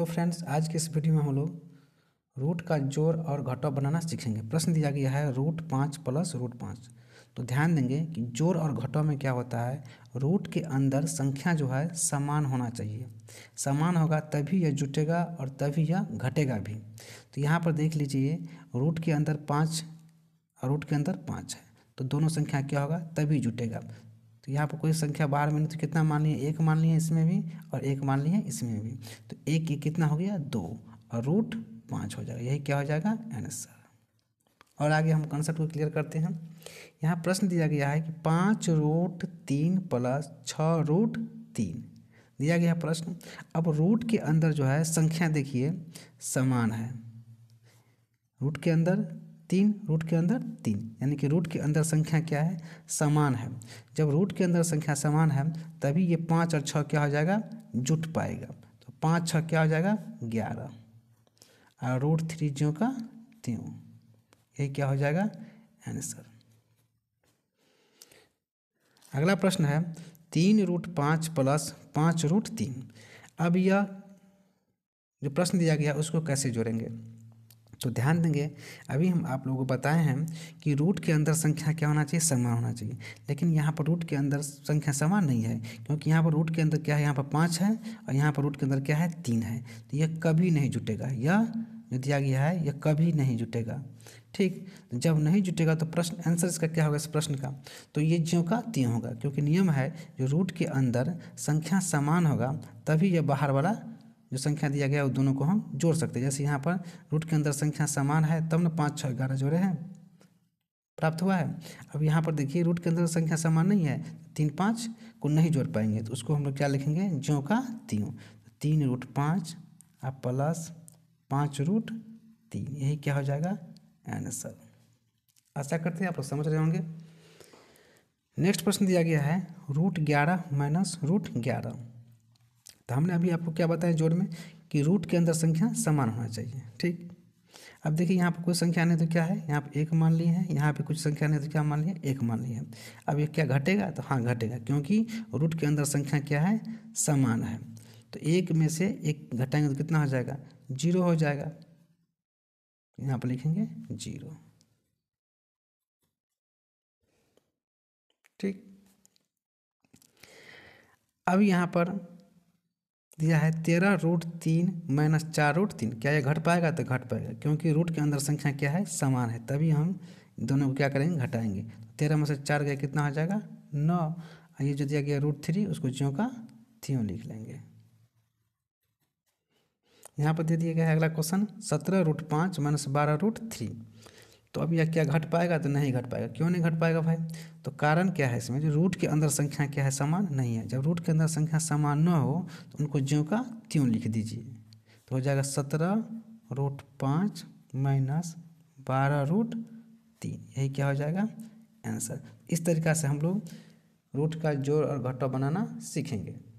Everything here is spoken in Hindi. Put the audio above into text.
तो फ्रेंड्स आज के इस वीडियो में हम लोग रूट का जोड़ और घटाव बनाना सीखेंगे प्रश्न दिया गया है रूट पाँच प्लस रूट पाँच तो ध्यान देंगे कि जोड़ और घटाव में क्या होता है रूट के अंदर संख्या जो है समान होना चाहिए समान होगा तभी यह जुटेगा और तभी यह घटेगा भी तो यहाँ पर देख लीजिए रूट के अंदर पाँच और रूट के अंदर पाँच है तो दोनों संख्या क्या होगा तभी जुटेगा तो यहाँ पर कोई संख्या बाहर में नहीं तो कितना मान लिया एक मान लिया इसमें भी और एक मान लिया इसमें भी तो एक ये कितना हो गया दो और रूट पाँच हो जाएगा यही क्या हो जाएगा आंसर और आगे हम कंसेप्ट को क्लियर करते हैं यहाँ प्रश्न दिया गया है कि पाँच रूट तीन प्लस छः रूट तीन दिया गया प्रश्न अब रूट के अंदर जो है संख्या देखिए समान है रूट के अंदर तीन रूट के अंदर तीन यानी कि रूट के अंदर संख्या क्या है समान है जब रूट के अंदर संख्या समान है तभी ये पाँच और छः क्या हो जाएगा जुट पाएगा तो पाँच छः क्या हो जाएगा ग्यारह और रूट थ्री ज्यों का त्यों ये क्या हो जाएगा आंसर अगला प्रश्न है तीन रूट पाँच प्लस पाँच रूट तीन अब यह जो प्रश्न दिया गया उसको कैसे जोड़ेंगे तो ध्यान देंगे अभी हम आप लोगों को बताए हैं कि रूट के अंदर संख्या क्या होना चाहिए समान होना चाहिए लेकिन यहाँ पर रूट के अंदर संख्या समान नहीं है क्योंकि यहाँ पर रूट के अंदर क्या है यहाँ पर पाँच है और यहाँ पर रूट के अंदर क्या है तीन है तो यह कभी नहीं जुटेगा यह जो दिया गया है यह कभी नहीं जुटेगा ठीक जब नहीं जुटेगा तो प्रश्न आंसर इसका क्या होगा इस प्रश्न का तो ये ज्यों का त्यों होगा क्योंकि नियम है जो रूट के अंदर संख्या समान होगा तभी यह बाहर वाला जो संख्या दिया गया है वो दोनों को हम जोड़ सकते हैं जैसे यहाँ पर रूट के अंदर संख्या समान है तब ना पाँच छः ग्यारह जोड़े हैं प्राप्त हुआ है अब यहाँ पर देखिए रूट के अंदर संख्या समान नहीं है तीन पाँच को नहीं जोड़ पाएंगे तो उसको हम लोग क्या लिखेंगे ज्यों का त्यों तो तीन रूट पाँच और प्लस पाँच रूट तीन यही क्या हो जाएगा आंसर आशा करते हैं आप लोग समझ रहे होंगे नेक्स्ट प्रश्न दिया गया है रूट ग्यारह माइनस रूट ग्यारह तो हमने अभी आपको क्या बताया जोड़ में कि रूट के अंदर संख्या समान होना चाहिए ठीक अब देखिए यहाँ पर कोई संख्या नहीं तो क्या है यहाँ पर एक मान लिए हैं यहाँ पे कुछ संख्या नहीं तो क्या मान लिए एक मान लिए हैं अब ये क्या घटेगा तो हाँ घटेगा क्योंकि रूट के अंदर संख्या क्या है समान है तो एक में से एक घटाएंगे तो कितना हो जाएगा जीरो हो जाएगा यहाँ पर लिखेंगे जीरो ठीक अब यहाँ पर दिया है तेरह रूट तीन माइनस चार रूट तीन क्या यह घट पाएगा तो घट पाएगा क्योंकि रूट के अंदर संख्या क्या है समान है तभी हम दोनों को क्या करेंगे घटाएंगे तेरह में से चार गया कितना हो जाएगा नौ ये जो दिया गया रूट थ्री उसको ज्यों का त्यों लिख लेंगे यहाँ पर दे दिया गया है अगला क्वेश्चन सत्रह रूट पाँच माइनस बारह रूट थ्री तो अब यह क्या घट पाएगा तो नहीं घट पाएगा क्यों नहीं घट पाएगा भाई तो कारण क्या है इसमें जो रूट के अंदर संख्या क्या है समान नहीं है जब रूट के अंदर संख्या समान न हो तो उनको ज्यों का त्यों लिख दीजिए तो हो जाएगा सत्रह रूट पाँच माइनस बारह रूट तीन यही क्या हो जाएगा आंसर इस तरीका से हम लोग रूट का जोड़ और घटा बनाना सीखेंगे